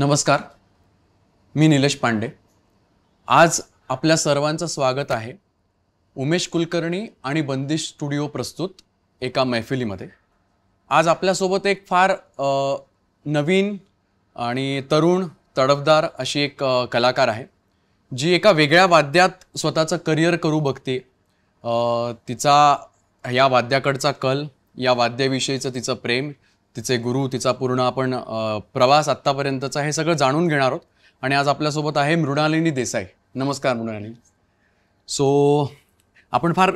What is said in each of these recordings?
नमस्कार मी निलेश पांडे आज आपल्या सर्वांचं स्वागत आहे उमेश कुलकर्णी आणि बंदिश स्टुडिओ प्रस्तुत एका मैफिलीमध्ये आज आपल्यासोबत एक फार नवीन आणि तरुण तडफदार अशी एक कलाकार आहे जी एका वेगळ्या वाद्यात स्वतःचं करिअर करू बघते तिचा या वाद्याकडचा कल या वाद्याविषयीचं तिचं प्रेम तिचे गुरु तिचा पूर्ण आपण प्रवास आत्तापर्यंतचा हे सगळं जाणून घेणार आहोत आणि आज आपल्यासोबत आहे मृणालिनी देसाई नमस्कार मृणालिनी सो आपण फार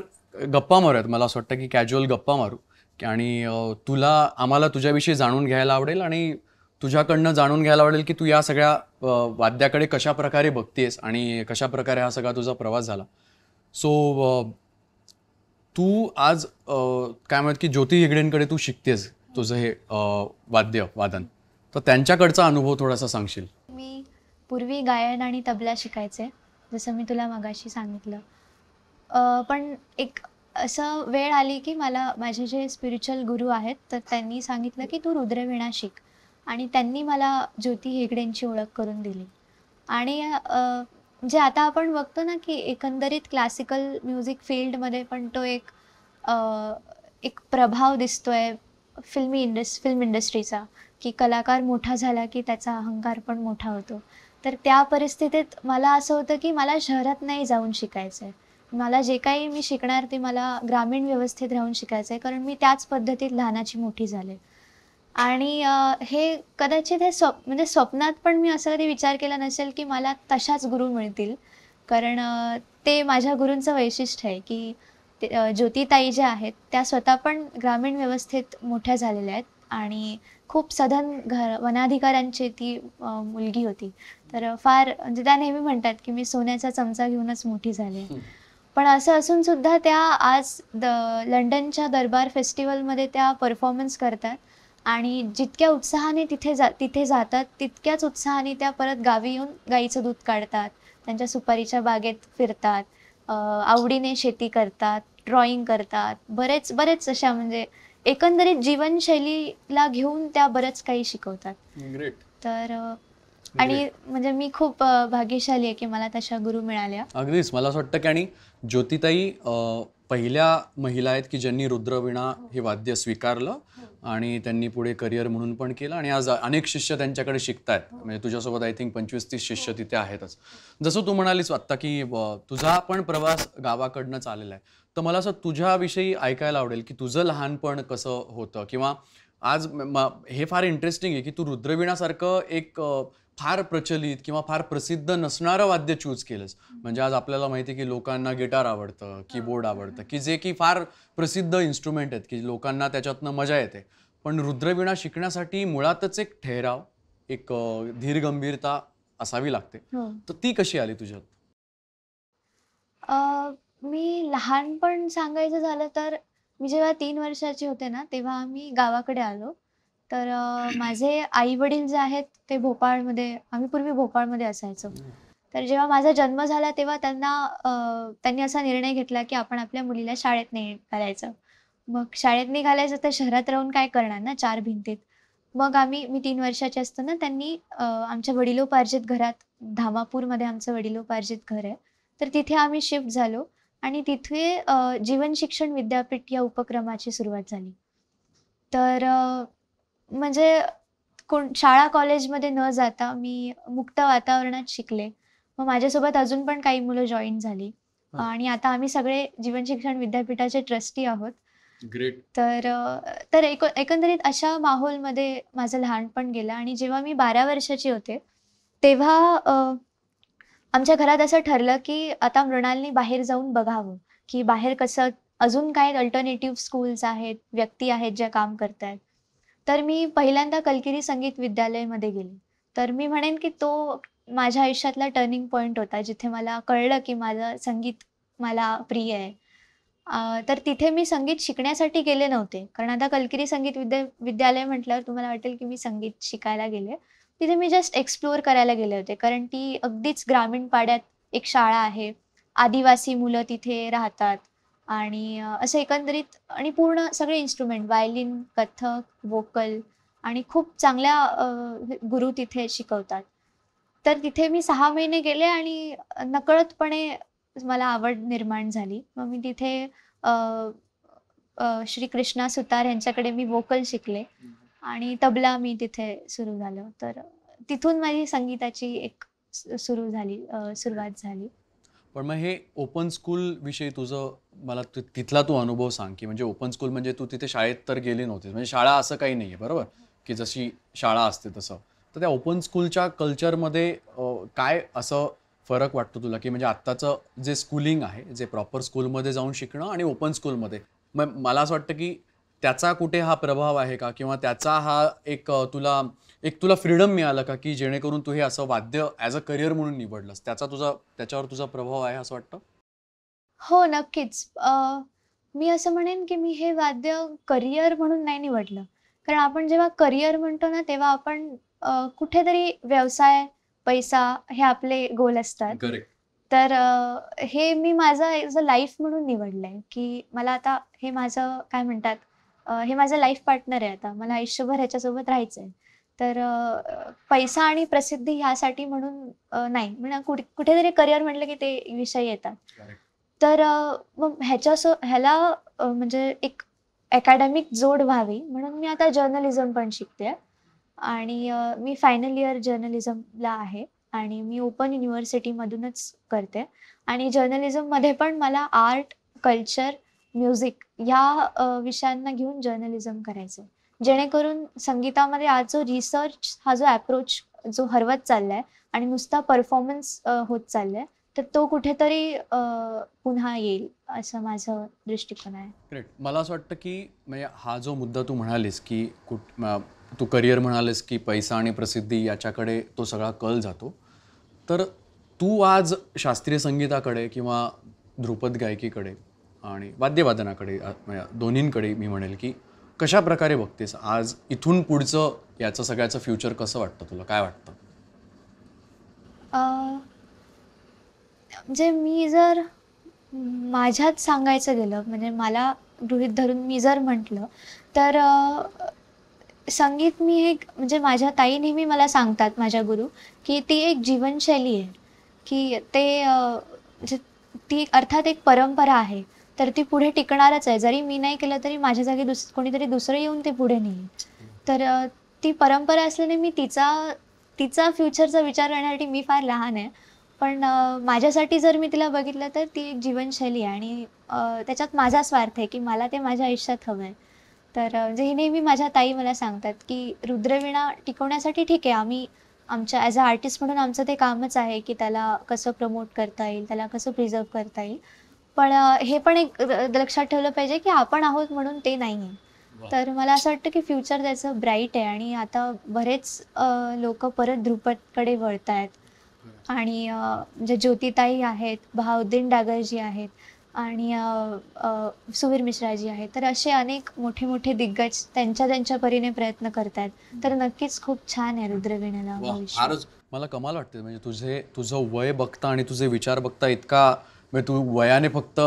गप्पा मारूयात मला असं वाटतं की कॅज्युअल गप्पा मारू की आणि तुला आम्हाला तुझ्याविषयी जाणून घ्यायला आवडेल आणि तुझ्याकडनं जाणून घ्यायला आवडेल की तू या सगळ्या वाद्याकडे कशा प्रकारे बघतेस आणि कशा प्रकारे हा सगळा तुझा प्रवास झाला सो तू आज काय म्हणत की ज्योती हेगडेंकडे तू शिकतेस तुझं हे वाद्य वादन तर त्यांच्याकडचा अनुभव थोडासा सांगशील मी पूर्वी गायन आणि तबला शिकायचे जसं मी तुला मगाशी सांगितलं पण एक असं वेळ आली की मला माझे जे स्पिरिच्युअल गुरु आहेत तर त्यांनी सांगितलं की तू रुद्रवीणा शिक आणि त्यांनी मला ज्योती हेगडेंची ओळख करून दिली आणि जे म्हणजे आता आपण बघतो ना की एकंदरीत क्लासिकल म्युझिक फील्डमध्ये पण तो एक एक प्रभाव दिसतोय फिल्मी इंडस्ट फिल्म इंडस्ट्रीचा की कलाकार मोठा झाला की त्याचा अहंकार पण मोठा होतो तर त्या परिस्थितीत मला असं होतं की मला शहरात नाही जाऊन शिकायचं आहे मला जे काही मी शिकणार ते मला ग्रामीण व्यवस्थेत राहून शिकायचं आहे कारण मी त्याच पद्धतीत लहानाची मोठी झाले आणि हे कदाचित हे स्वप म्हणजे स्वप्नात पण मी असं कधी विचार केला नसेल की मला तशाच गुरु मिळतील कारण ते माझ्या गुरूंचं वैशिष्ट्य आहे की ते ज्योतिताई ज्या आहेत त्या स्वतः पण ग्रामीण व्यवस्थेत मोठ्या झालेल्या आहेत आणि खूप सधन घर वनाधिकाऱ्यांची ती मुलगी होती तर फार म्हणजे त्या नेहमी म्हणतात की मी सोन्याचा चमचा घेऊनच मोठी झाली पण असं असून सुद्धा त्या आज द लंडनच्या दरबार फेस्टिवलमध्ये त्या परफॉर्मन्स करतात आणि जितक्या उत्साहाने तिथे जा तिथे जातात तितक्याच उत्साहाने त्या परत गावी येऊन गाईचं दूध काढतात त्यांच्या सुपारीच्या बागेत फिरतात आवडीने शेती करतात ड्रॉइंग करतात बरेच बरेच अशा म्हणजे एकंदरीत जीवनशैलीला घेऊन त्या बरेच काही शिकवतात तर आणि म्हणजे मी खूप भाग्यशाली आहे की मला तशा गुरु मिळाल्या अगदीच मला असं वाटतं की आणि ज्योतिताई पहिल्या महिला आहेत की ज्यांनी रुद्रवीणा हे वाद्य स्वीकारलं आणि त्यांनी पुढे करिअर म्हणून पण केलं आणि आज अनेक शिष्य त्यांच्याकडे शिकतायत म्हणजे तुझ्यासोबत आय थिंक पंचवीस तीस शिष्य तिथे आहेतच जसं तू म्हणालीस वाटतं की तुझा पण प्रवास गावाकडनं चाललेला आहे तर मला असं तुझ्याविषयी ऐकायला आवडेल की तुझं लहानपण कसं होतं किंवा आज हे फार इंटरेस्टिंग आहे की तू रुद्रवीणासारखं एक फार प्रचलित किंवा फार प्रसिद्ध नसणारं वाद्य चूज केलंस म्हणजे आज आपल्याला माहिती आहे की लोकांना गिटार आवडतं कीबोर्ड आवडतं की जे की फार प्रसिद्ध इन्स्ट्रुमेंट आहेत की लोकांना त्याच्यातनं मजा येते पण रुद्रवीणा शिकण्यासाठी मुळातच एक ठेराव एक धीरगंभीरता असावी लागते हो. तर ती कशी आली तुझ्यात मी लहानपण सांगायचं झालं तर मी जेव्हा तीन वर्षाची होते ना तेव्हा आम्ही गावाकडे आलो तर माझे आई वडील जे आहेत ते भोपाळमध्ये आम्ही पूर्वी भोपाळमध्ये असायचो तर जेव्हा माझा जन्म झाला तेव्हा त्यांना त्यांनी असा निर्णय घेतला की आपण आपल्या मुलीला शाळेत नाही घालायचं मग शाळेत नाही घालायचं तर शहरात राहून काय करणार ना चार भिंतीत मग आम्ही मी तीन वर्षाची असताना त्यांनी आमच्या वडिलोपार्जित घरात धामापूरमध्ये आमचं वडिलोपार्जित घर आहे तर तिथे आम्ही शिफ्ट झालो आणि तिथे जीवन शिक्षण विद्यापीठ या उपक्रमाची सुरुवात झाली तर म्हणजे कोण शाळा कॉलेजमध्ये न जाता मी मुक्त वातावरणात शिकले मग माझ्यासोबत अजून पण काही मुलं जॉईन झाली आणि आता आम्ही सगळे जीवन शिक्षण विद्यापीठाचे ट्रस्टी आहोत ग्रेट तर तर एकंदरीत अशा माहोलमध्ये माझं लहानपण गेलं आणि जेव्हा मी बारा वर्षाची होते तेव्हा आमच्या घरात असं ठरलं की आता मृणालनी बाहेर जाऊन बघावं की बाहेर कसं अजून काय अल्टरनेटिव्ह स्कूल्स आहेत व्यक्ती आहेत ज्या काम करतायत तर मी पहिल्यांदा कलकिरी संगीत विद्यालयमध्ये गेले तर मी म्हणेन की तो माझ्या आयुष्यातला टर्निंग पॉईंट होता जिथे मला कळलं की माझं संगीत मला प्रिय आहे तर तिथे मी संगीत शिकण्यासाठी गेले नव्हते कारण आता कलकिरी संगीत विद्या विद्यालय म्हटल्यावर तुम्हाला वाटेल की मी संगीत शिकायला गेले तिथे मी जस्ट एक्सप्लोअर करायला गेले होते कारण ती अगदीच ग्रामीण पाड्यात एक शाळा आहे आदिवासी मुलं तिथे राहतात आणि असं एकंदरीत आणि पूर्ण सगळे इन्स्ट्रुमेंट वायलिन कथक वोकल आणि खूप चांगल्या गुरु तिथे शिकवतात तर तिथे मी सहा महिने गेले आणि नकळतपणे मला आवड निर्माण झाली मग मी तिथे श्री कृष्णा सुतार यांच्याकडे मी वोकल शिकले आणि तबला मी तिथे सुरू झालं तर तिथून माझी संगीताची एक सुरू झाली सुरुवात झाली पण मग हे ओपन स्कूल विषयी तुझं मला तिथला तू अनुभव सांग की म्हणजे ओपन स्कूल म्हणजे तू तिथे शाळेत तर गेली नव्हतीस म्हणजे शाळा असं काही नाही आहे बरोबर की जशी शाळा असते तसं तर त्या ओपन स्कूलच्या कल्चरमध्ये काय असं फरक वाटतो तुला की म्हणजे आत्ताचं जे स्कूलिंग आहे जे प्रॉपर स्कूलमध्ये जाऊन शिकणं आणि ओपन स्कूलमध्ये मग मला असं वाटतं की त्याचा कुठे हा प्रभाव आहे का किंवा त्याचा हा एक तुला एक तुला फ्रीडम मिळालं का की जेणेकरून तू हे असं वाद्य ॲज अ करिअर म्हणून निवडलंस त्याचा तुझा त्याच्यावर तुझा प्रभाव आहे असं वाटतं हो नक्कीच मी असं म्हणेन की मी हे वाद्य करिअर म्हणून नाही निवडलं कारण आपण जेव्हा करिअर म्हणतो ना तेव्हा आपण कुठेतरी व्यवसाय पैसा हे आपले गोल असतात तर हे मी माझं एज अ लाईफ म्हणून निवडलंय की मला आता हे माझं काय म्हणतात हे माझं लाईफ पार्टनर आहे आता मला आयुष्यभर ह्याच्यासोबत राहायचं आहे तर पैसा आणि प्रसिद्धी ह्यासाठी म्हणून नाही म्हणजे कुठेतरी करिअर म्हटलं की ते विषय येतात तर मग ह्याच्या ह्याला म्हणजे एक अकॅडमिक जोड व्हावी म्हणून मी आता जर्नलिझम पण शिकते आणि मी फायनल इयर जर्नलिझमला आहे आणि मी ओपन युनिव्हर्सिटीमधूनच करते आणि जर्नलिझममध्ये पण मला आर्ट कल्चर म्युझिक ह्या विषयांना घेऊन जर्नलिझम करायचं जेणेकरून संगीतामध्ये आज जो रिसर्च हा जो अप्रोच जो हरवत चाललाय आणि नुसता परफॉर्मन्स होत चाललाय तर तो कुठेतरी पुन्हा येईल असं माझं दृष्टिकोन आहे मला असं वाटतं की म्हणजे हा जो मुद्दा तू म्हणालीस की कुठ तू करिअर म्हणालीस की पैसा आणि प्रसिद्धी याच्याकडे तो सगळा कल जातो तर तू आज शास्त्रीय संगीताकडे किंवा ध्रुपद गायकीकडे आणि वाद्यवादनाकडे म्हणजे दोन्हींकडे मी म्हणेल की कशा प्रकारे बघतेस आज इथून पुढचं याचं सगळ्याचं फ्युचर कसं वाटतं तुला काय वाटतं म्हणजे मी जर माझ्यात सांगायचं गेलं म्हणजे मला गृहित धरून मी जर म्हटलं तर संगीत मी एक म्हणजे माझ्या ताई नेहमी मला सांगतात माझ्या गुरु की ती एक जीवनशैली आहे की ते म्हणजे ती अर्थात एक परंपरा आहे तर ती पुढे टिकणारच आहे जरी मी नाही केलं तरी माझ्या जागी दुस कोणीतरी दुसरं येऊन ते पुढे नाही तर ती परंपरा असल्याने मी तिचा तिचा फ्युचरचा विचार करण्यासाठी मी फार लहान आहे पण माझ्यासाठी जर मी तिला बघितलं तर ती एक जीवनशैली आहे आणि त्याच्यात माझा स्वार्थ आहे की मला ते माझ्या आयुष्यात हवं आहे तर म्हणजे हे नेहमी माझ्या ताई मला सांगतात की रुद्रवीणा टिकवण्यासाठी ठीक आहे आम्ही आमच्या ॲज अ आर्टिस्ट म्हणून आमचं ते कामच आहे की त्याला कसं प्रमोट करता येईल त्याला कसं प्रिझर्व करता येईल पण हे पण एक लक्षात ठेवलं पाहिजे की आपण आहोत म्हणून ते नाही तर मला असं वाटतं की फ्युचर त्याचं ब्राईट आहे आणि आता बरेच लोक परत ध्रुपदकडे वळत आहेत आणि म्हणजे ज्योतिताई आहेत बहाउद्दीन डागरजी आहेत आणि सुवीर मिश्राजी आहेत तर असे अनेक मोठे मोठे दिग्गज त्यांच्या त्यांच्या परीने प्रयत्न आहेत तर नक्कीच खूप छान आहे रुद्रवीणाला मला कमाल वाटते म्हणजे तुझे तुझं वय बघता आणि तुझे विचार बघता इतका म्हणजे तू वयाने फक्त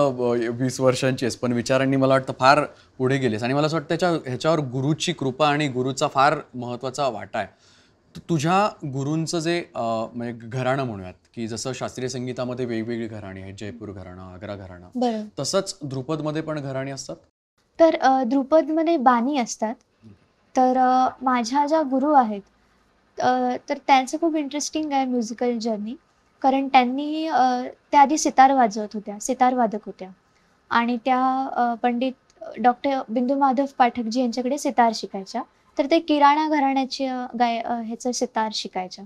वीस वर्षांची आहेस पण विचारांनी मला वाटतं फार पुढे गेलीस आणि मला असं वाटतं त्याच्या ह्याच्यावर गुरुची कृपा आणि गुरुचा फार महत्त्वाचा वाटा आहे तुझ्या गुरूंचं जे म्हणजे घराणं म्हणूयात की जसं शास्त्रीय संगीतामध्ये वेगवेगळी घराणी आहेत जयपूर घराणं आग्रा घराणं तसंच ध्रुपदमध्ये पण घराणी असतात तर ध्रुपदमध्ये बानी असतात तर माझ्या ज्या गुरु आहेत तर त्यांचं खूप इंटरेस्टिंग आहे म्युझिकल जर्नी कारण त्यांनी त्या आधी सितार वाजवत होत्या सितार वादक होत्या आणि त्या पंडित डॉक्टर बिंदू माधव पाठकजी यांच्याकडे सितार शिकायच्या तर ते किराणा घराण्याची गाय ह्याचं सितार शिकायच्या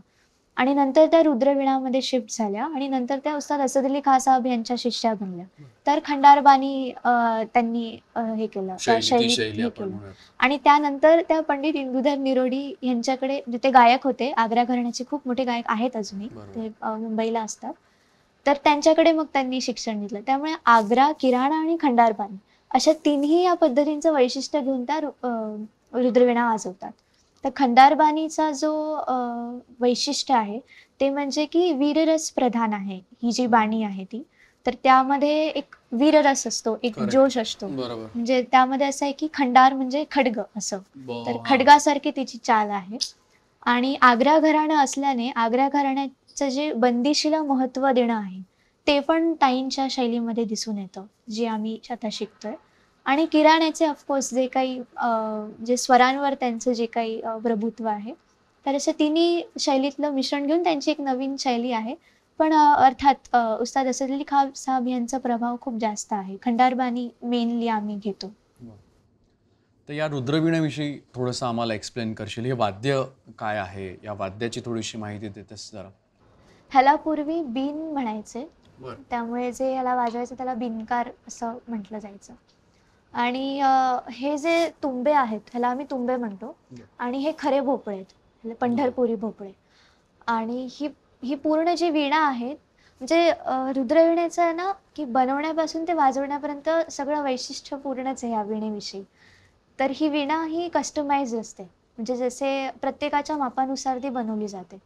आणि नंतर त्या रुद्रविणामध्ये शिफ्ट झाल्या आणि नंतर त्या उस्ताद असदली खान साहेब यांच्या शिष्या बनल्या तर खंडारबानी त्यांनी हे केलं शैली हे केलं आणि त्यानंतर त्या पंडित इंदुधर निरोडी यांच्याकडे जिथे गायक होते आग्रा घराण्याचे खूप मोठे गायक आहेत अजूनही ते मुंबईला असतात तर त्यांच्याकडे मग त्यांनी शिक्षण घेतलं त्यामुळे आग्रा किराणा आणि खंडारबानी अशा तिन्ही या पद्धतींचं वैशिष्ट्य घेऊन त्या रुद्रवीणा वाजवतात तर खंडारबाणीचा जो वैशिष्ट्य आहे ते म्हणजे की वीररस प्रधान आहे ही जी बाणी आहे ती तर त्यामध्ये एक वीररस असतो एक जोश असतो म्हणजे त्यामध्ये असं आहे की खंडार म्हणजे खडग असं तर खडगासारखी तिची चाल आहे आणि आग्रा घराणं असल्याने आग्रा घराण्याचं जे बंदिशीला महत्व देणं आहे ते पण ताईंच्या शैलीमध्ये दिसून येतं जे आम्ही आता शिकतोय आणि किराण्याचे ऑफकोर्स जे काही जे स्वरांवर त्यांचं जे काही प्रभुत्व आहे तर अशा तिन्ही शैलीतलं मिश्रण घेऊन त्यांची एक नवीन शैली आहे पण अर्थात उस्ताद अली खान साहेब यांचा प्रभाव खूप जास्त आहे खंडारबानी मेनली आम्ही घेतो तर या रुद्रवीणाविषयी थोडंसं आम्हाला एक्सप्लेन करशील हे वाद्य काय आहे या वाद्याची थोडीशी माहिती देतेस जरा ह्याला पूर्वी बीन म्हणायचे त्यामुळे जे ह्याला वाजवायचं त्याला बिनकार असं म्हटलं जायचं आणि हे जे तुंबे आहेत ह्याला आम्ही तुंबे म्हणतो आणि हे खरे भोपळे आहेत पंढरपुरी भोपळे आणि ही ही पूर्ण जी वीणा आहेत म्हणजे रुद्रविणेचं रुद्रवीणेचं आहे ना की बनवण्यापासून ते वाजवण्यापर्यंत सगळं वैशिष्ट्यपूर्णच आहे या विणेविषयी तर ही विणा ही कस्टमाइज असते म्हणजे जसे प्रत्येकाच्या मापानुसार ती बनवली जाते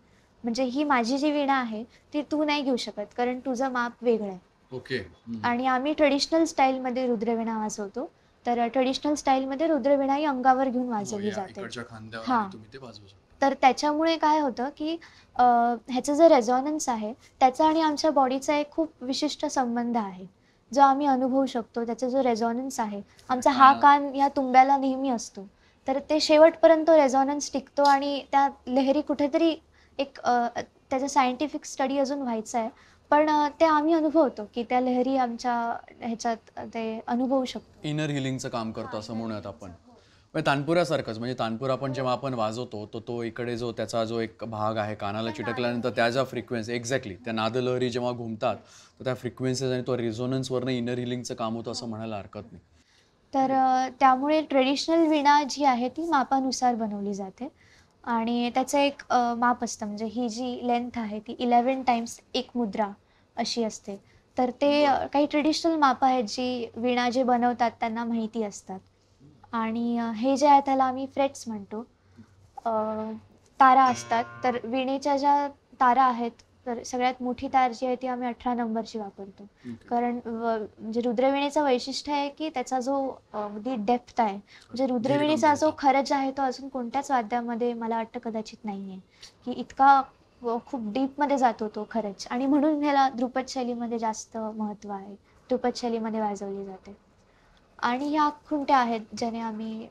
म्हणजे ही माझी जी विणा आहे ती तू नाही घेऊ शकत कारण तुझं माप वेगळं आहे ओके आणि आम्ही ट्रेडिशनल स्टाईल मध्ये रुद्रवीणा वाजवतो तर ट्रेडिशनल मध्ये रुद्रवीणा ही अंगावर घेऊन हो, वाजवली जाते हा तर त्याच्यामुळे काय होतं की ह्याचं जे रेझॉनन्स आहे त्याचा आणि आमच्या बॉडीचा एक खूप विशिष्ट संबंध आहे जो आम्ही अनुभवू शकतो त्याचा जो रेझॉनन्स आहे आमचा हा कान या तुंब्याला नेहमी असतो तर ते शेवटपर्यंत रेझॉनन्स टिकतो आणि त्या लहरी कुठेतरी एक त्याचा सायंटिफिक स्टडी अजून व्हायचा आहे पण ते आम्ही अनुभवतो की त्या लहरी आमच्या ह्याच्यात ते अनुभवू शकतो इनर हिलिंगचं काम करतो असं म्हणूयात आपण म्हणजे तानपुरासारखंच म्हणजे तानपुरा आपण जेव्हा आपण वाजवतो तो तो इकडे जो त्याचा जो एक भाग आहे कानाला चिटकल्यानंतर ज्या फ्रिक्वेन्सी एक्झॅक्टली त्या नादलहरी जेव्हा घुमतात तर त्या फ्रिक्वेन्सीज आणि तो रिझोनन्सवरनं इनर हिलिंगचं काम होतं असं हो. म्हणायला हरकत नाही तर त्यामुळे ट्रेडिशनल विणा जी आहे ती मापानुसार बनवली जाते आणि त्याचं एक माप असतं म्हणजे ही जी लेंथ आहे ती इलेवन टाइम्स एक मुद्रा अशी असते तर ते काही ट्रेडिशनल माप आहेत जी विणा जे बनवतात त्यांना माहिती असतात आणि हे जे आहे त्याला आम्ही फ्रेट्स म्हणतो तारा असतात तर विणेच्या ज्या तारा आहेत तर सगळ्यात मोठी तार जी आहे ती आम्ही अठरा नंबरची वापरतो कारण म्हणजे रुद्रविणीचं वैशिष्ट्य आहे की त्याचा जो अगदी डेप्थ आहे म्हणजे रुद्रविणीचा जो खरच आहे तो अजून कोणत्याच वाद्यामध्ये मला वाटतं कदाचित नाही की इतका खूप डीपमध्ये जातो तो खरंच आणि म्हणून ह्याला ध्रुपद शैलीमध्ये जास्त महत्व आहे ध्रुपद शैलीमध्ये वाजवली जाते आणि ह्या खुंट्या आहेत ज्याने आम्ही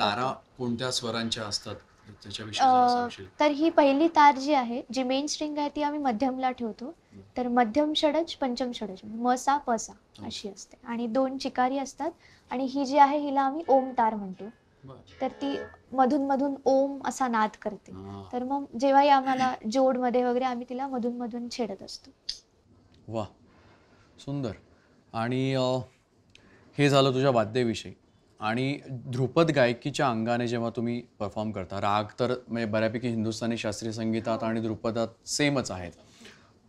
तारा कोणत्या स्वरांच्या असतात तर ही पहिली तार जी आहे जी मेन स्ट्रिंग आहे ती आम्ही मध्यमला ठेवतो तर मध्यम षडज पंचम षडज मसा म्हणजे पसा हो. अशी असते आणि दोन चिकारी असतात आणि ही जी आहे हिला आम्ही ओम तार म्हणतो तर ती मधून मधून ओम असा नाद करते तर मग जेव्हाही आम्हाला मध्ये वगैरे आम्ही तिला मधून मधून छेडत असतो वा सुंदर आणि हे झालं तुझ्या वाद्याविषयी आणि ध्रुपद गायकीच्या अंगाने जेव्हा तुम्ही परफॉर्म करता राग तर म्हणजे बऱ्यापैकी हिंदुस्थानी शास्त्रीय संगीतात हो. आणि ध्रुपदात सेमच आहेत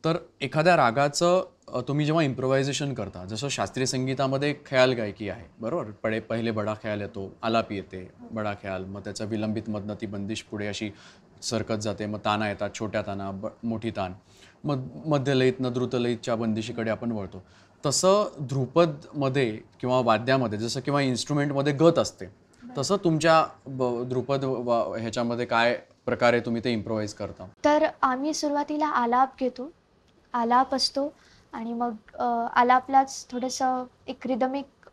तर एखाद्या रागाचं तुम्ही जेव्हा इम्प्रोव्हायझेशन करता जसं शास्त्रीय संगीतामध्ये ख्याल गायकी आहे बरोबर पडे पहिले बडा ख्याल येतो आलापी येते बडा ख्याल मग त्याचा विलंबित मधनं ती बंदिश पुढे अशी सरकत जाते मग ताना येतात छोट्या ताना ब मोठी तान मग मध्यलयीतनं द्रुतलयीतच्या बंदिशीकडे आपण वळतो तसं ध्रुपद मध्ये किंवा वाद्यामध्ये जसं किंवा इन्स्ट्रुमेंटमध्ये गत असते तसं तुमच्या ध्रुपद ह्याच्यामध्ये काय प्रकारे तुम्ही ते इम्प्रोवाइज करता तर आम्ही सुरुवातीला आलाप घेतो आलाप असतो आणि मग आलापलाच थोडंसं एक रिदमिक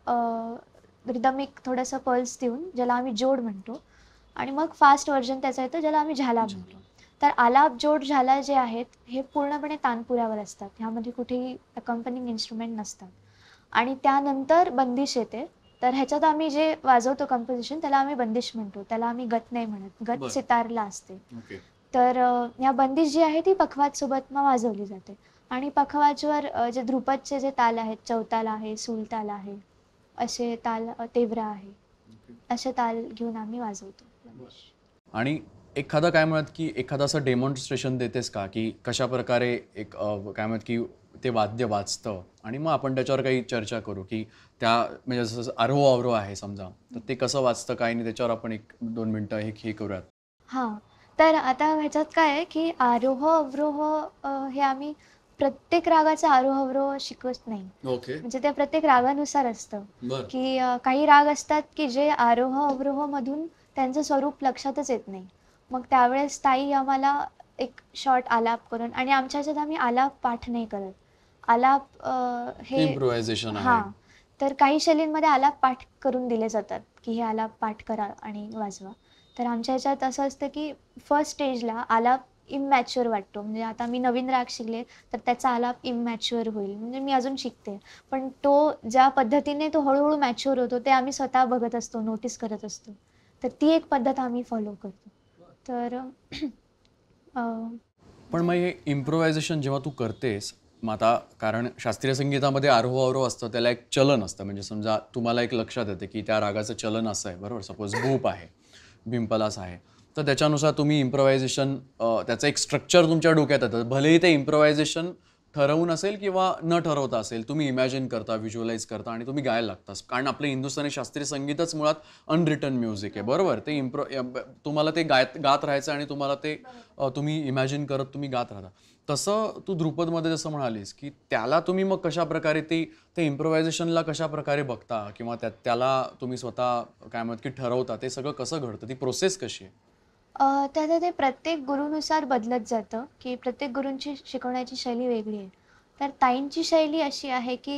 रिदमिक थोडंसं पल्स देऊन ज्याला आम्ही जोड म्हणतो आणि मग फास्ट व्हर्जन त्याचा येतं ज्याला आम्ही झाला म्हणतो तर आलाप जोड झाला जे आहेत हे पूर्णपणे तानपुऱ्यावर असतात ह्यामध्ये कुठेही अकंपनिंग इन्स्ट्रुमेंट नसतात आणि त्यानंतर बंदिश येते तर ह्याच्यात आम्ही जे वाजवतो कंपोजिशन त्याला आम्ही बंदिश म्हणतो त्याला आम्ही गत नाही म्हणत गत सितारला असते तर या बंदिश जी आहे ती सोबत मग वाजवली जाते आणि पखवाजवर जे ध्रुपदचे जे ताल आहेत चौताल आहे सुलताल आहे असे ताल तेवरा आहे असे ताल घेऊन आम्ही वाजवतो आणि एखादा काय म्हणत की एखादा असं डेमॉन्स्ट्रेशन देतेस का की कशा प्रकारे एक काय म्हणत की ते वाद्य वाचतं आणि मग आपण त्याच्यावर काही चर्चा करू की त्या म्हणजे जसं अवरोह आवरो आहे समजा तर ते कसं वाचतं काय नाही त्याच्यावर आपण एक दोन मिनटं हे हे करूयात हां तर आता ह्याच्यात काय आहे की आरोह अवरोह हे आम्ही प्रत्येक रागाचा आरोह अवरोह शिकवत नाही म्हणजे त्या प्रत्येक रागानुसार असतं की काही राग असतात की जे आरोह अवरोह मधून त्यांचं स्वरूप लक्षातच येत नाही मग त्यावेळेस ताई आम्हाला एक शॉर्ट आलाप करून आणि आमच्या ह्याच्यात आम्ही आलाप पाठ नाही करत आलाप हे इम्प्रोव्हायझेशन हा तर काही शैलींमध्ये आलाप पाठ करून दिले जातात की हे आलाप पाठ करा आणि वाजवा तर आमच्या ह्याच्यात असं असतं की फर्स्ट स्टेजला आलाप इमॅच्युअर वाटतो म्हणजे आता मी नवीन राग शिकले तर त्याचा आलाप इमॅच्युअर होईल म्हणजे मी अजून शिकते पण तो ज्या पद्धतीने तो हळूहळू मॅच्युअर होतो ते आम्ही स्वतः बघत असतो नोटीस करत असतो तर ती एक पद्धत आम्ही फॉलो करतो तर पण मग हे इम्प्रोव्हायझेशन जेव्हा तू करतेस मग आता कारण शास्त्रीय संगीतामध्ये आरोह आरोह असतं त्याला एक चलन असतं म्हणजे समजा तुम्हाला एक लक्षात येतं की त्या रागाचं चलन असं आहे बरोबर सपोज भूप आहे बिंपलास आहे तर त्याच्यानुसार तुम्ही इम्प्रोव्हायझेशन त्याचं एक स्ट्रक्चर तुमच्या डोक्यात येतं भलेही ते इम्प्रोव्हायझेशन ठरवून असेल किंवा न ठरवता असेल तुम्ही इमॅजिन करता व्हिज्युअलाइज करता आणि तुम्ही गायला लागतास कारण आपलं हिंदुस्थानी शास्त्रीय संगीतच मुळात अनरिटर्न म्युझिक आहे बरोबर ते इम्प्रो तुम्हाला ते गायत गात राहायचं आणि तुम्हाला ते तुम्ही इमॅजिन करत तुम्ही गात राहता तसं तू ध्रुपदमध्ये जसं म्हणालीस की त्याला तुम्ही मग कशा प्रकारे ती ते इम्प्रोव्हायझेशनला कशाप्रकारे बघता किंवा त्या त्याला तुम्ही स्वतः काय म्हणत की ठरवता ते सगळं कसं घडतं ती प्रोसेस कशी आहे तर ते प्रत्येक गुरुनुसार बदलत जातं की प्रत्येक गुरूंची शिकवण्याची शैली वेगळी आहे तर ताईंची शैली अशी आहे की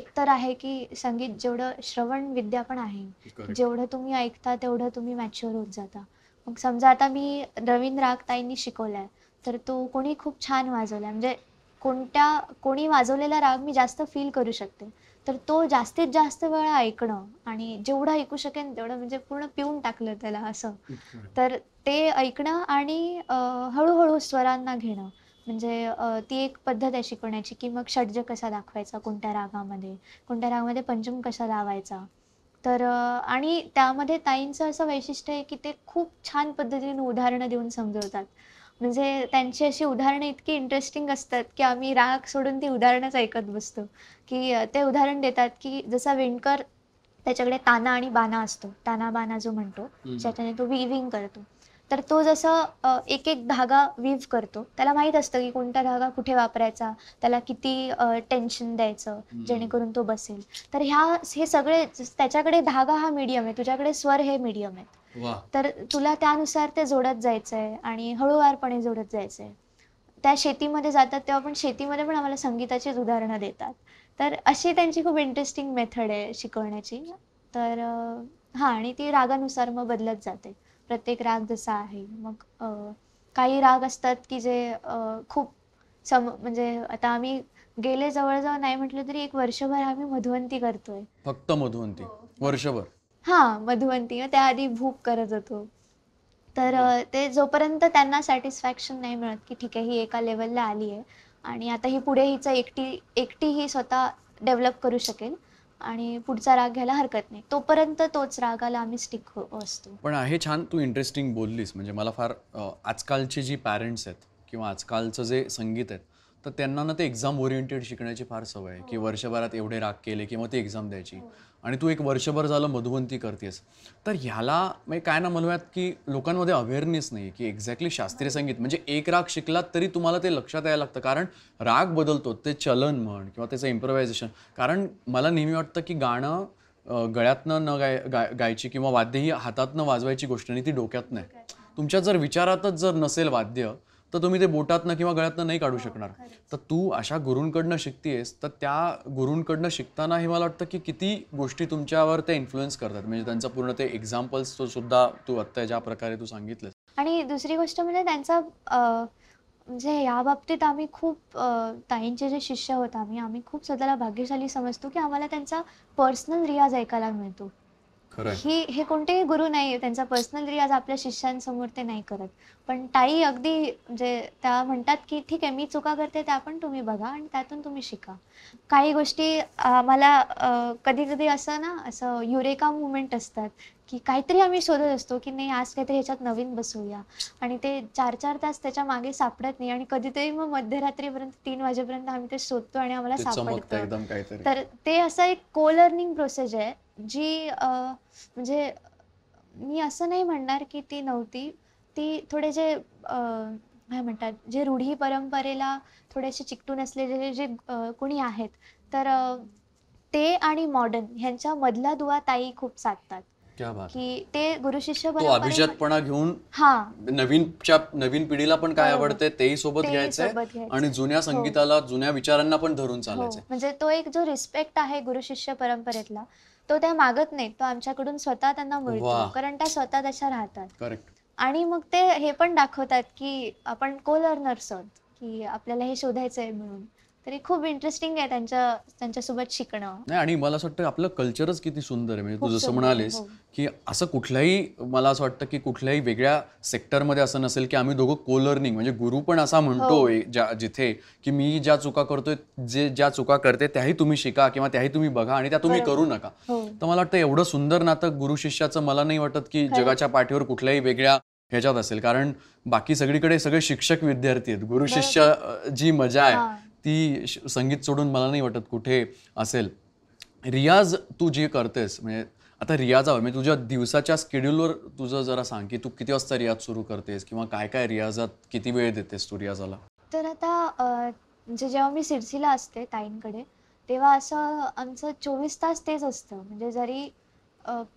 एकतर आहे की संगीत जेवढं श्रवण विद्या पण आहे जेवढं तुम्ही ऐकता तेवढं तुम्ही मॅच्युअर होत जाता मग समजा आता मी रवींद्र राग ताईंनी शिकवलाय तर तो कोणी खूप छान वाजवला म्हणजे कोणत्या कोणी वाजवलेला राग मी जास्त फील करू शकते तर तो जास्तीत जास्त वेळा ऐकणं आणि जेवढं ऐकू शकेन तेवढं म्हणजे पूर्ण पिऊन टाकलं त्याला असं तर ते ऐकणं आणि हळूहळू स्वरांना घेणं म्हणजे ती एक पद्धत आहे शिकवण्याची की मग षड्ज कसा दाखवायचा कोणत्या रागामध्ये कोणत्या रागामध्ये पंचम कसा लावायचा तर आणि त्यामध्ये ताईंचं असं वैशिष्ट्य आहे की ते खूप छान पद्धतीने उदाहरणं देऊन समजवतात म्हणजे त्यांची अशी उदाहरणं इतकी इंटरेस्टिंग असतात की आम्ही राग सोडून ती उदाहरणंच ऐकत बसतो की ते उदाहरण देतात की जसा विणकर त्याच्याकडे ताना आणि बाना असतो ताना बाना जो म्हणतो ज्याच्याने तो विविंग करतो तर तो जसं एक एक धागा वीव करतो त्याला माहीत असतं की कोणता धागा कुठे वापरायचा त्याला किती टेन्शन द्यायचं जेणेकरून तो बसेल तर ह्या हे सगळे त्याच्याकडे धागा हा मीडियम आहे तुझ्याकडे स्वर हे मीडियम आहे तर तुला त्यानुसार ते जोडत जायचंय आहे आणि हळूवारपणे जोडत जायचंय त्या शेतीमध्ये जातात तेव्हा पण शेतीमध्ये पण आम्हाला संगीताचीच उदाहरणं देतात तर अशी त्यांची खूप इंटरेस्टिंग मेथड आहे शिकवण्याची तर हा आणि ती रागानुसार मग बदलत जाते प्रत्येक राग जसा आहे मग काही राग असतात की जे खूप सम म्हणजे आता आम्ही गेले जवळजवळ नाही म्हटलं तरी एक वर्षभर आम्ही मधुवंती करतोय फक्त मधुवंती वर्षभर हां मधुवंती त्या त्याआधी भूक करत होतो तर ते जोपर्यंत त्यांना सॅटिस्फॅक्शन नाही मिळत की ठीक आहे ही एका लेवलला आली आहे आणि आता ही पुढे हिचं एकटी एकटी ही स्वतः डेव्हलप करू शकेल आणि पुढचा राग घ्यायला हरकत नाही तोपर्यंत तोच रागाला आम्ही स्टिक हो, असतो पण आहे छान तू इंटरेस्टिंग बोललीस म्हणजे मला फार आजकालची जी पॅरेंट्स आहेत किंवा आजकालचं जे संगीत आहेत तर त्यांना ना ते एक्झाम ओरिएंटेड शिकण्याची फार सवय आहे की हो. वर्षभरात एवढे राग केले की मग ते एक्झाम द्यायची आणि तू एक वर्षभर झालं मधुवंती करतेस तर ह्याला म्हणजे काय ना म्हणूयात की लोकांमध्ये अवेअरनेस नाही की एक्झॅक्टली शास्त्रीय संगीत म्हणजे एक राग शिकलात तरी तुम्हाला ते लक्षात यायला लागतं कारण राग बदलतो ते चलन म्हण किंवा त्याचं इम्प्रोव्हायझेशन कारण मला नेहमी वाटतं की गाणं गळ्यातनं न गाय गाय गायची किंवा वाद्य ही हातातनं वाजवायची गोष्ट नाही ती डोक्यात नाही तुमच्या जर विचारातच जर नसेल वाद्य तर तुम्ही ते बोटातनं किंवा गळ्यातनं नाही काढू हो, शकणार तर तू अशा गुरूंकडनं शिकतेस तर त्या गुरूंकडनं शिकताना हे मला वाटतं की किती गोष्टी तुमच्यावर ते इन्फ्लुएन्स करतात म्हणजे त्यांचं पूर्ण ते एक्झाम्पल्स सुद्धा तू आत्ता ज्या प्रकारे तू सांगितलं आणि दुसरी गोष्ट म्हणजे त्यांचा म्हणजे या बाबतीत आम्ही खूप ताईंचे जे शिष्य होतं आम्ही आम्ही खूप स्वतःला भाग्यशाली समजतो की आम्हाला त्यांचा पर्सनल रियाज ऐकायला मिळतो ही हे कोणतेही गुरु नाही त्यांचा पर्सनल रियाज आपल्या शिष्यांसमोर ते नाही करत पण ताई अगदी म्हणजे त्या म्हणतात की ठीक आहे मी चुका करते त्या पण तुम्ही बघा आणि त्यातून तुम्ही शिका काही गोष्टी आम्हाला कधी कधी असं ना असं युरेका मुवमेंट असतात की काहीतरी आम्ही शोधत असतो की नाही आज काहीतरी ह्याच्यात नवीन बसवूया आणि ते चार चार तास त्याच्या मागे सापडत नाही आणि कधीतरी मग मध्यरात्रीपर्यंत तीन वाजेपर्यंत आम्ही ते शोधतो आणि आम्हाला सापडतो तर ते असं एक को लर्निंग प्रोसेस आहे जी म्हणजे मी असं नाही म्हणणार की ती नव्हती ती थोडे जे काय म्हणतात जे रूढी परंपरेला थोडेसे चिकटून असलेले जे कोणी आहेत तर ते आणि मॉडर्न ह्यांच्या मधला दुवा ताई खूप साधतात की ते गुरुशिष्य अभिजातपणा घेऊन नवीनच्या नवीन पिढीला पण काय हो. आवडते तेही सोबत घ्यायचं आणि जुन्या हो. संगीताला जुन्या विचारांना पण धरून हो. चालायचं म्हणजे तो एक जो रिस्पेक्ट आहे गुरुशिष्य परंपरेतला तो त्या मागत नाही तो आमच्याकडून स्वतः त्यांना मिळतो कारण त्या स्वतः तशा राहतात आणि मग ते हे पण दाखवतात की आपण को लर्नर्स आहोत की आपल्याला हे शोधायचं आहे म्हणून तरी खूप इंटरेस्टिंग आहे त्यांच्या त्यांच्यासोबत शिकणं नाही आणि मला असं वाटतं आपलं कल्चरच किती सुंदर आहे म्हणजे तू जसं म्हणालेस हो. की असं कुठल्याही मला असं वाटतं की कुठल्याही वेगळ्या सेक्टरमध्ये असं नसेल की आम्ही दोघं कोलर्निंग म्हणजे गुरु पण असा हो. म्हणतो ज्या जिथे की मी ज्या चुका करतोय जे ज्या चुका करते त्याही तुम्ही शिका किंवा त्याही तुम्ही बघा आणि त्या तुम्ही करू नका हो. तर मला वाटतं एवढं सुंदर नातं गुरु शिष्याचं मला नाही वाटत की जगाच्या पाठीवर कुठल्याही वेगळ्या ह्याच्यात असेल कारण बाकी सगळीकडे सगळे शिक्षक विद्यार्थी आहेत गुरु शिष्य जी मजा आहे ती संगीत सोडून मला नाही वाटत कुठे असेल रियाज तू जे करतेस म्हणजे आता रियाजावर म्हणजे तुझ्या दिवसाच्या स्केड्यूलवर तुझं जरा सांग की तू किती वाजता रियाज सुरू करतेस किंवा काय काय रियाजात किती वेळ देतेस तू रियाजाला तर आता म्हणजे जेव्हा मी सिरसीला असते ताईंकडे तेव्हा असं आमचं चोवीस तास तेच असतं म्हणजे जरी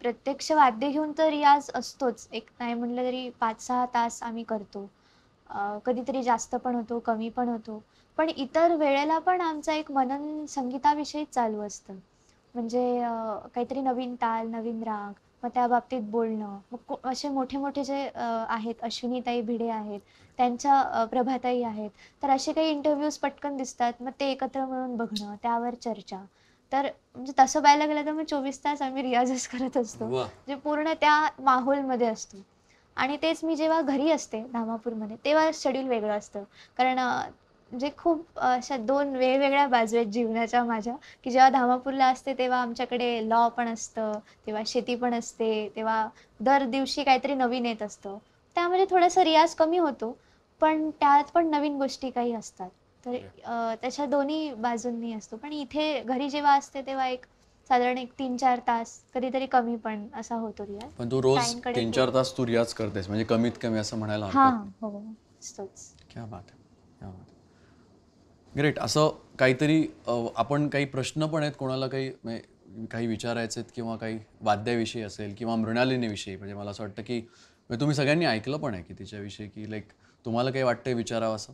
प्रत्यक्ष वाद्य घेऊन तर रियाज असतोच एक नाही म्हणलं तरी पाच सहा तास आम्ही करतो कधीतरी जास्त पण होतो कमी पण होतो पण इतर वेळेला पण आमचा एक मनन संगीताविषयी चालू असतं म्हणजे काहीतरी नवीन ताल नवीन राग मग त्या बाबतीत बोलणं मग असे मोठे मोठे जे आहेत अश्विनीताई भिडे आहेत त्यांच्या प्रभाताई आहेत तर असे काही इंटरव्ह्यूज पटकन दिसतात मग ते एकत्र मिळून बघणं त्यावर चर्चा तर म्हणजे तसं बघायला गेलं तर मग चोवीस तास आम्ही रियाजच करत असतो जे पूर्ण त्या माहोलमध्ये असतो आणि तेच मी जेव्हा घरी असते धामापूरमध्ये तेव्हा शेड्यूल वेगळं असतं कारण म्हणजे खूप अशा दोन वेगवेगळ्या बाजू आहेत जीवनाच्या माझ्या की जेव्हा धामापूरला असते तेव्हा आमच्याकडे लॉ पण असतं तेव्हा शेती पण असते तेव्हा दर दिवशी काहीतरी नवीन येत असतं त्यामध्ये थोडासा रियाज कमी होतो पण त्यात पण नवीन गोष्टी काही असतात तर त्याच्या दोन्ही बाजूंनी असतो पण इथे घरी जेव्हा असते तेव्हा एक साधारण एक तीन चार तास कधीतरी कमी पण असा होतो रियाज पण तू रोज तीन चार तास तू रियाज करतेस म्हणजे कमीत कमी असं म्हणायला हा हो क्या बात क्या बात ग्रेट असं काहीतरी आपण काही प्रश्न पण आहेत कोणाला काही म्हणजे काही विचारायचे आहेत किंवा काही वाद्याविषयी असेल किंवा मृणालिनीविषयी म्हणजे मला असं वाटतं की म्हणजे तुम्ही सगळ्यांनी ऐकलं पण आहे की तिच्याविषयी की लाईक तुम्हाला काही वाटतंय विचारावं असं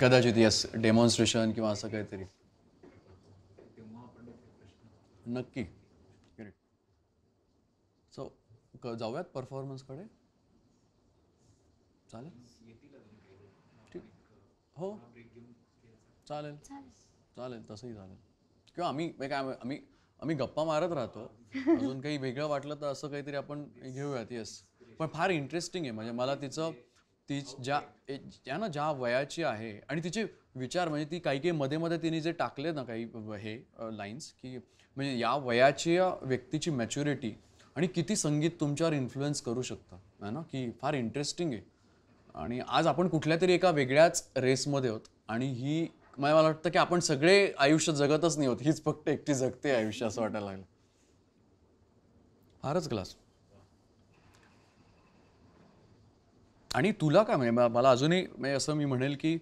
कदाचित यस डेमॉन्स्ट्रेशन किंवा असं काहीतरी नक्की सो जाऊयात परफॉर्मन्सकडे चालेल ठीक हो चालेल चालेल तसंही चालेल किंवा आम्ही काय आम्ही आम्ही गप्पा मारत राहतो अजून काही वेगळं वाटलं तर असं काहीतरी आपण घेऊयात येस पण फार इंटरेस्टिंग आहे म्हणजे मला तिचं ती ज्या ना ज्या वयाची आहे आणि तिचे विचार म्हणजे ती काही काही मध्ये मध्ये तिने जे टाकले ना काही हे लाईन्स की म्हणजे या वयाची व्यक्तीची मॅच्युरिटी आणि किती संगीत तुमच्यावर इन्फ्लुएन्स करू शकतं है ना की फार इंटरेस्टिंग आहे आणि आज आपण कुठल्या तरी एका वेगळ्याच रेसमध्ये आहोत आणि ही मला मला वाटतं की आपण सगळे आयुष्य जगतच नाही होत हीच फक्त एकटी जगते आयुष्य असं वाटायला लागलं फारच क्लास आणि तुला काय म्हणजे मला अजूनही म्हणजे असं मी म्हणेल की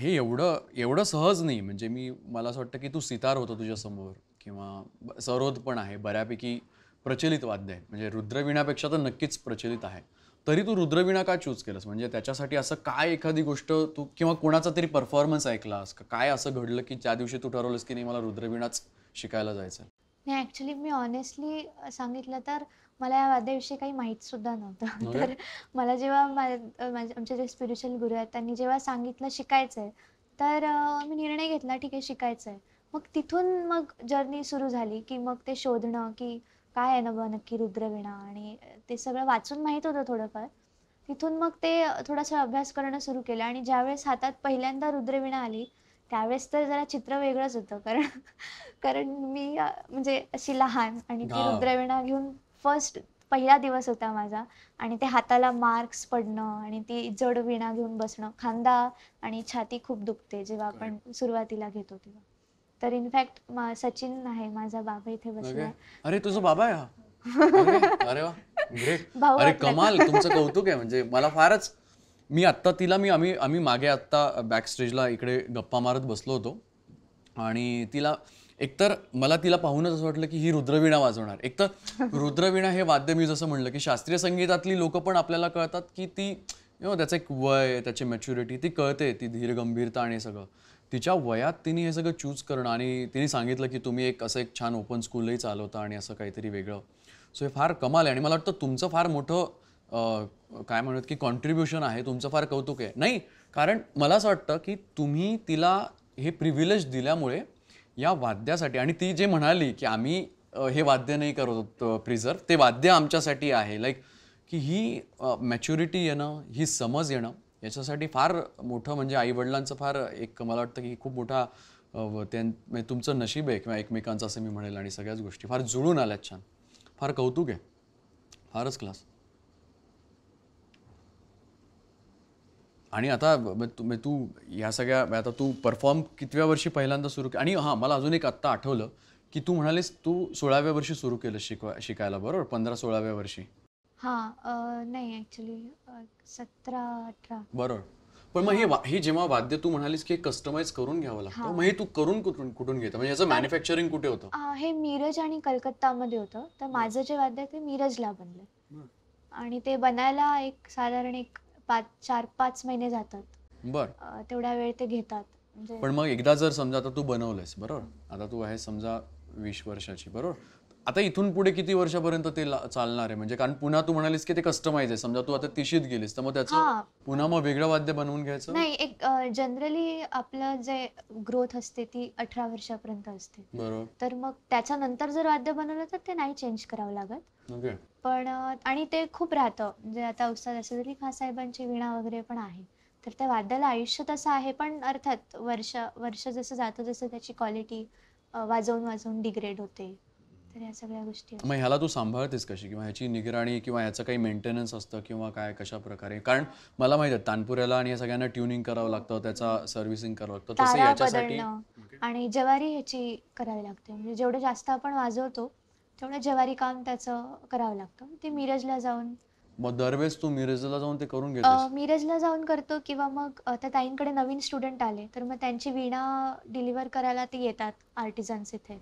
हे एवढं एवढं सहज नाही म्हणजे मी मला असं वाटतं की तू सितार होतो तुझ्यासमोर किंवा सरोद पण आहे बऱ्यापैकी प्रचलित वाद्य आहे म्हणजे रुद्रविण्यापेक्षा तर नक्कीच प्रचलित आहे तरी तू रुद्रवीणा का चूज केलंस म्हणजे त्याच्यासाठी असं काय एखादी गोष्ट तू किंवा कोणाचा तरी परफॉर्मन्स ऐकलास काय असं घडलं की ज्या दिवशी तू ठरवलंस की नाही मला रुद्रवीणाच शिकायला जायचं नाही ऍक्च्युली मी ऑनेस्टली सांगितलं तर मला या वाद्याविषयी काही सुद्धा नव्हतं तर मला जेव्हा आमचे जे स्पिरिच्युअल गुरु आहेत त्यांनी जेव्हा सांगितलं शिकायचंय तर मी निर्णय घेतला ठीक आहे शिकायचंय मग तिथून मग जर्नी सुरू झाली की मग ते शोधणं की काय आहे ना नक्की रुद्रवीणा आणि ते सगळं वाचून माहीत होतं थोडंफार तिथून मग ते थोडासा अभ्यास करणं सुरू केलं आणि ज्यावेळेस हातात पहिल्यांदा रुद्रवीणा आली त्यावेळेस तर जरा चित्र वेगळंच होतं कारण कारण मी म्हणजे अशी लहान आणि ती रुद्रवीणा घेऊन फर्स्ट पहिला दिवस होता माझा आणि ते हाताला मार्क्स पडणं आणि ती जड विणा घेऊन बसणं खांदा आणि छाती खूप दुखते जेव्हा आपण सुरुवातीला घेतो तेव्हा तर इनफॅक्ट सचिन आहे माझा बाबा इथे बसला अरे तुझा बाबा आहे अरे- वा ग्रेट अरे कमाल तुमचं कौतुक आहे म्हणजे मला फारच मी आत्ता तिला मी आम्ही आम्ही मागे आत्ता बॅक स्टेजला इकडे गप्पा मारत बसलो होतो आणि तिला एकतर मला तिला पाहूनच असं वाटलं की ही रुद्रवीणा वाजवणार एकतर रुद्रवीणा हे वाद्य मी जसं म्हणलं की शास्त्रीय संगीतातली लोक पण आपल्याला कळतात की ती त्याचं एक वय त्याची मॅच्युरिटी ती कळते ती धीर गंभीरता आणि सगळं तिच्या वयात तिने हे सगळं चूज करणं आणि तिने सांगितलं की तुम्ही एक असं एक छान ओपन स्कूलही चालवता आणि असं काहीतरी वेगळं सो हे फार कमाल आहे आणि मला वाटतं तुमचं फार मोठं काय म्हणत की कॉन्ट्रीब्युशन आहे तुमचं फार कौतुक आहे नाही कारण मला असं वाटतं की तुम्ही तिला हे प्रिव्हिलेज दिल्यामुळे या वाद्यासाठी आणि ती जे म्हणाली की आम्ही हे वाद्य नाही करत प्रिझर्व ते वाद्य आमच्यासाठी आहे लाईक की ही मॅच्युरिटी येणं ही समज येणं याच्यासाठी फार मोठं म्हणजे आईवडिलांचं फार एक मला वाटतं की खूप मोठा त्यां म्हणजे तुमचं नशीब आहे किंवा एकमेकांचं असं मी म्हणेल आणि सगळ्याच गोष्टी फार जुळून आल्यात छान फार कौतुक आहे फारच क्लास आणि आता म्हणजे तू या सगळ्या म्हणजे आता तू परफॉर्म कितव्या वर्षी पहिल्यांदा सुरू आणि हां मला अजून एक आत्ता आठवलं की तू म्हणालीस तू सोळाव्या वर्षी सुरू केलं शिकवा शिकायला बरोबर पंधरा सोळाव्या वर्षी हा नाही ऍक्च्युअली सतरा अठरा बरोबर पण मग हे जेव्हा वाद्य तू म्हणालीस की कस्टमाइज करून घ्यावं लागतं हे तू करून कुठून कुठून घेतो म्हणजे याचं मॅन्युफॅक्चरिंग कुठे होतं हे मिरज आणि कलकत्ता मध्ये होतं तर माझं जे वाद्य ते मिरजला बनलं आणि ते बनायला एक साधारण एक पाच चार पाच महिने जातात बर तेवढ्या तेवढा वेळ ते घेतात म्हणजे पण मग एकदा जर समजा आता तू बनवलंयस बरोबर आता तू आहे समजा वीस वर्षाची बरोबर आता इथून पुढे किती वर्षापर्यंत ते चालणार आहे म्हणजे कारण पुन्हा तू म्हणालीस की ते कस्टमाइज आहे समजा तू आता तिशीत गेलीस तर मग त्याचं पुन्हा मग वेगळं वाद्य बनवून घ्यायचं नाही एक जनरली आपलं जे ग्रोथ असते ती अठरा वर्षापर्यंत असते बरोबर तर मग त्याच्यानंतर जर वाद्य बनवलं तर ते नाही चेंज करावं लागत पण आणि ते खूप राहतं म्हणजे आता उस्ताद असं जरी खासाहेबांची साहेबांची वीणा वगैरे पण आहे तर त्या वाद्याला आयुष्य तसं आहे पण अर्थात वर्ष वर्ष जसं जातं जसं त्याची क्वालिटी वाजवून वाजवून डिग्रेड होते तर या सगळ्या गोष्टी मग ह्याला तू सांभाळतेस कशी किंवा ह्याची निगराणी किंवा ह्याचं काही मेंटेनन्स असतं किंवा काय कशा प्रकारे कारण मला माहित आहे तानपुऱ्याला आणि या सगळ्यांना ट्युनिंग करावं लागतं त्याचा सर्व्हिसिंग करावं लागतं तसं याच्यासाठी आणि जवारी ह्याची करावी लागते म्हणजे जेवढं जास्त आपण वाजवतो तेवढं जवारी काम त्याचं करावं लागतं ते मिरजला जाऊन मग दरवेळेस मिरजला जाऊन ते करून जाऊन करतो किंवा मग आता ताईंकडे नवीन स्टुडंट आले तर मग त्यांची विणा डिलिव्हर करायला ते येतात आर्टिजन्स इथे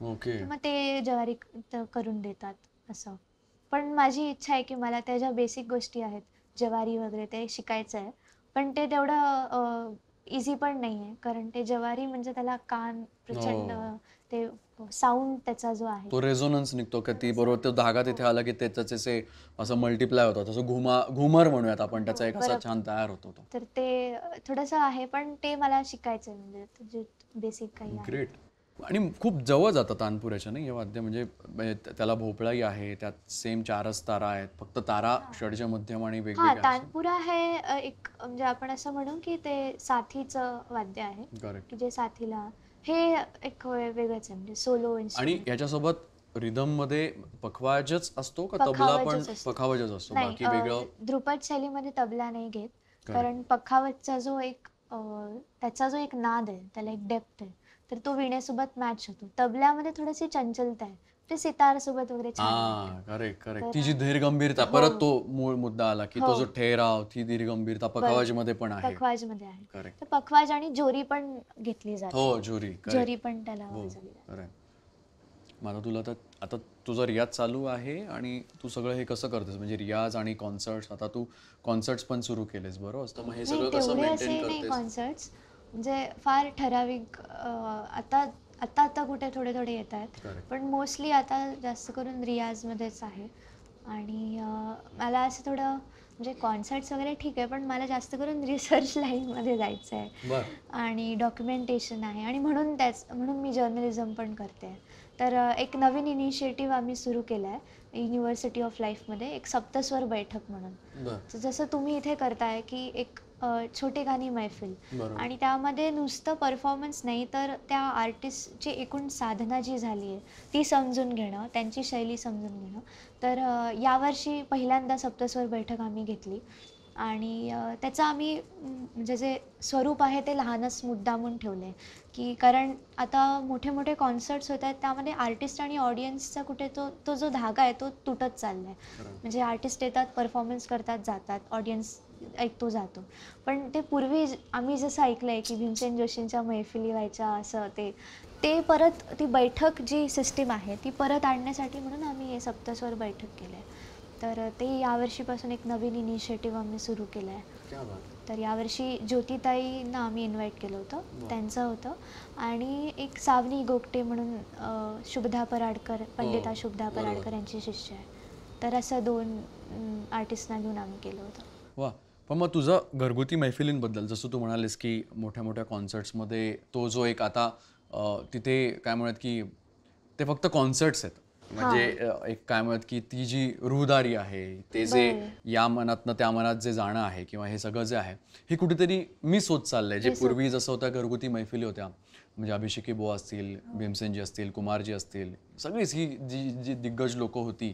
मग ते जवारी करून देतात असं पण माझी इच्छा आहे की मला त्या ज्या बेसिक गोष्टी आहेत जवारी वगैरे ते शिकायचं आहे पण ते तेवढं इझी पण नाही आहे कारण ते जवारी म्हणजे त्याला कान प्रचंड हो. ते साऊंड त्याचा जो आहे तो रेझोनन्स निघतो का ती बरोबर तो धागा तिथे आला की त्याचे जसे असं मल्टिप्लाय होतं तसं घुमा घुमर म्हणूयात आपण त्याचा एक असा छान तयार होतो तर ते थोडंसं आहे पण ते मला शिकायचं म्हणजे बेसिक काही ग्रेट आणि खूप जवळ जातं तानपुऱ्याच्या नाही हे वाद्य म्हणजे, म्हणजे त्याला भोपळाही आहे त्यात सेम चारच तारा आहेत फक्त तारा षडज मध्यम आणि वेगवेगळ्या तानपुरा हे एक म्हणजे आपण असं म्हणू की ते साथीच वाद्य आहे जे साथीला हे एक वेगळंच आहे म्हणजे सोलो आणि याच्यासोबत रिदम मध्ये पखवाजच असतो का तबला पण पखावजच असतो बाकी वेगळं ध्रुपद शैलीमध्ये तबला नाही घेत कारण पखावजचा जो एक त्याचा जो एक नाद आहे त्याला एक डेप्थ आहे तर तो विणेसोबत मॅच होतो तबल्यामध्ये थोडीशी चंचलता आहे ते सोबत वगैरे छान करेक्ट करेक्ट तिची धीरगंभीरता हो. परत तो मूळ मुद्दा आला की तो हो. जो ठेराव ती धीरगंभीरता पखवाज मध्ये पण आहे पखवाज मध्ये आहे तर पखवाज आणि जोरी पण घेतली जाते हो जोरी जोरी पण त्याला हो, मला तुला तर आता तुझा रियाज चालू आहे आणि तू सगळं हे कसं करतेस म्हणजे रियाज आणि कॉन्सर्ट्स आता तू कॉन्सर्ट्स पण सुरू केलेस बरोबर तर हे सगळं कसं मेंटेन करतेस कॉन्सर्ट्स म्हणजे फार ठराविक आता आत्ता आत्ता कुठे थोडे थोडे येत आहेत पण मोस्टली आता जास्त करून रियाजमध्येच आहे आणि मला असं थोडं म्हणजे कॉन्सर्ट्स वगैरे ठीक आहे पण मला जास्त करून रिसर्च लाईनमध्ये जायचं आहे आणि डॉक्युमेंटेशन आहे आणि म्हणून त्याच म्हणून मी जर्नलिझम पण करते तर एक नवीन इनिशिएटिव्ह आम्ही सुरू केला आहे युनिव्हर्सिटी ऑफ लाईफमध्ये एक सप्तस्वर बैठक म्हणून जसं तुम्ही इथे करताय की एक छोटे गाणी मैफिल आणि त्यामध्ये नुसतं परफॉर्मन्स नाही तर त्या आर्टिस्टची एकूण साधना जी झाली आहे ती समजून घेणं त्यांची शैली समजून घेणं तर यावर्षी पहिल्यांदा सप्तस्वर बैठक आम्ही घेतली आणि त्याचं आम्ही म्हणजे जे स्वरूप आहे ते लहानच मुद्दामून ठेवलं आहे की कारण आता मोठे मोठे कॉन्सर्ट्स होत आहेत त्यामध्ये आर्टिस्ट आणि ऑडियन्सचा कुठे तो तो जो धागा आहे तो तुटत चालला आहे म्हणजे आर्टिस्ट येतात परफॉर्मन्स करतात जातात ऑडियन्स ऐकतो जातो पण ते पूर्वी आम्ही जसं ऐकलं आहे की भीमसेन जोशींच्या मैफिली व्हायच्या असं ते ते परत ती बैठक जी सिस्टीम आहे ती परत आणण्यासाठी म्हणून आम्ही हे सप्तस्वर बैठक केलं आहे तर ते यावर्षीपासून एक नवीन इनिशिएटिव्ह आम्ही सुरू केलं आहे तर यावर्षी ज्योतिताईंना आम्ही इन्व्हाइट केलं होतं त्यांचं होतं आणि एक सावनी गोगटे म्हणून शुभदा पराडकर पंडिता शुभदा पराडकर यांची शिष्य आहे तर असं दोन आर्टिस्टना घेऊन आम्ही केलं होतं पण मग तुझं घरगुती मैफिलींबद्दल जसं तू म्हणालेस की मोठ्या मोठ्या कॉन्सर्ट्समध्ये तो जो एक आता तिथे काय म्हणत की ते फक्त कॉन्सर्ट्स आहेत म्हणजे एक काय म्हणत की ती जी रुहदारी आहे ते जे या मनातनं त्या मनात जे जाणं आहे किंवा हे सगळं जे आहे हे कुठेतरी मिस होत चाललंय जे पूर्वी जसं होत्या घरगुती मैफिली होत्या म्हणजे अभिषेकी बो असतील भीमसेनजी असतील कुमारजी असतील सगळीच ही जी जी दिग्गज लोक होती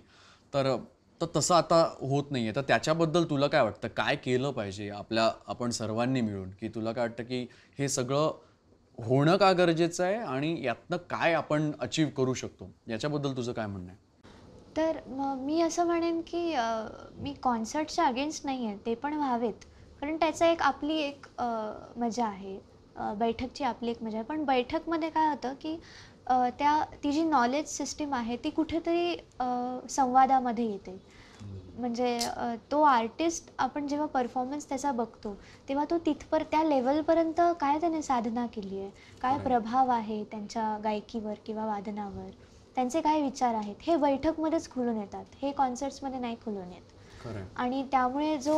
तर तर तसं आता होत नाही आहे तर त्याच्याबद्दल तुला काय वाटतं काय केलं पाहिजे आपल्या आपण सर्वांनी मिळून की तुला काय वाटतं की हे सगळं होणं का गरजेचं आहे आणि यातनं काय आपण अचीव करू शकतो याच्याबद्दल तुझं काय म्हणणं आहे तर मी असं म्हणेन की मी कॉन्सर्टच्या अगेन्स्ट नाही आहे ते पण व्हावेत कारण त्याचा एक आपली एक मजा आहे बैठकची आपली एक मजा आहे पण बैठकमध्ये काय होतं की त्या ती जी नॉलेज सिस्टीम आहे ती कुठेतरी संवादामध्ये येते म्हणजे तो आर्टिस्ट आपण जेव्हा परफॉर्मन्स त्याचा बघतो तेव्हा तो तिथपर त्या लेवलपर्यंत काय त्याने साधना केली आहे काय प्रभाव आहे त्यांच्या गायकीवर किंवा वादनावर त्यांचे काय विचार आहेत हे बैठकमध्येच खुलून येतात हे कॉन्सर्ट्समध्ये नाही खुलून येत आणि त्यामुळे जो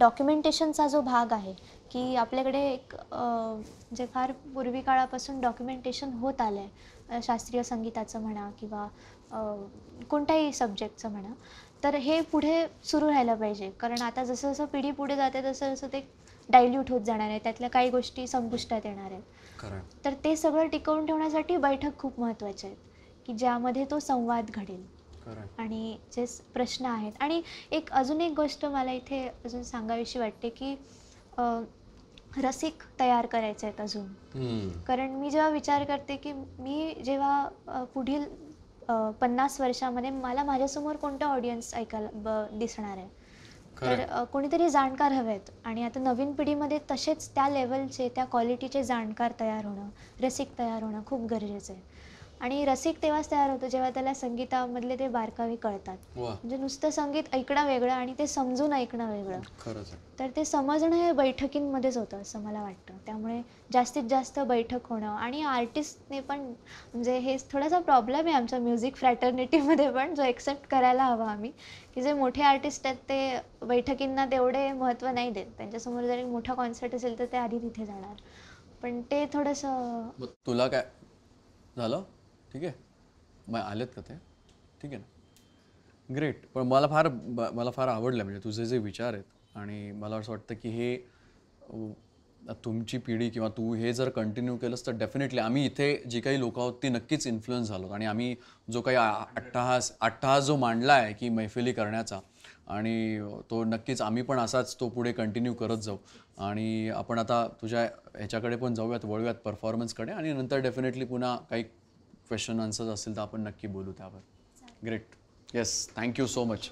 डॉक्युमेंटेशनचा जो भाग आहे की आपल्याकडे एक जे फार पूर्वी काळापासून डॉक्युमेंटेशन होत आलं आहे शास्त्रीय संगीताचं म्हणा किंवा कोणत्याही सब्जेक्टचं म्हणा तर हे पुढे सुरू राहिलं पाहिजे कारण आता जसं जसं पिढी पुढे जाते तसं जसं ते डायल्यूट होत जाणार आहे त्यातल्या काही गोष्टी संपुष्टात येणार आहेत तर ते सगळं टिकवून ठेवण्यासाठी बैठक खूप महत्त्वाची आहेत की ज्यामध्ये तो संवाद घडेल आणि जे प्रश्न आहेत आणि एक अजून एक गोष्ट मला इथे अजून सांगावीशी वाटते की रसिक तयार करायचे आहेत अजून कारण मी जेव्हा विचार करते की मी जेव्हा पुढील पन्नास वर्षामध्ये मला माझ्यासमोर कोणतं ऑडियन्स ऐकायला दिसणार आहे तर कोणीतरी जाणकार हवेत आणि आता नवीन पिढीमध्ये तसेच त्या लेवलचे त्या क्वालिटीचे जाणकार तयार होणं रसिक तयार होणं खूप गरजेचं आहे आणि रसिक तेव्हाच तयार होतो जेव्हा त्याला संगीतामधले ते बारकावे कळतात म्हणजे नुसतं संगीत ऐकणं वेगळं आणि ते समजून ऐकणं वेगळं तर ते समजणं हे बैठकींमध्येच होतं असं मला वाटतं त्यामुळे जास्तीत जास्त बैठक होणं आणि आर्टिस्टने पण म्हणजे हे थोडासा प्रॉब्लेम आहे आमच्या म्युझिक फ्रॅटर्निटीमध्ये पण जो एक्सेप्ट करायला हवा आम्ही की जे मोठे आर्टिस्ट आहेत ते बैठकींना तेवढे महत्त्व नाही देत त्यांच्यासमोर एक मोठा कॉन्सर्ट असेल तर ते आधी तिथे जाणार पण ते थोडंसं तुला काय झालं ठीक आहे मग आलेत का ते ठीक आहे ना ग्रेट पण मला फार मला फार आवडलं म्हणजे तुझे जे विचार आहेत आणि मला असं वाटतं की हे तुमची पिढी किंवा तू हे जर कंटिन्यू केलंस तर डेफिनेटली आम्ही इथे जी काही लोक आहोत ती नक्कीच इन्फ्लुएन्स झालो आणि आम्ही जो काही अट्टहास अट्टहास जो मांडला आहे की मैफिली करण्याचा आणि तो नक्कीच आम्ही पण असाच तो पुढे कंटिन्यू करत जाऊ आणि आपण आता तुझ्या ह्याच्याकडे पण जाऊयात वळूयात परफॉर्मन्सकडे आणि नंतर डेफिनेटली पुन्हा काही क्वेश्चन आन्सर्स असतील तर आपण नक्की बोलू त्यावर great yes thank you so much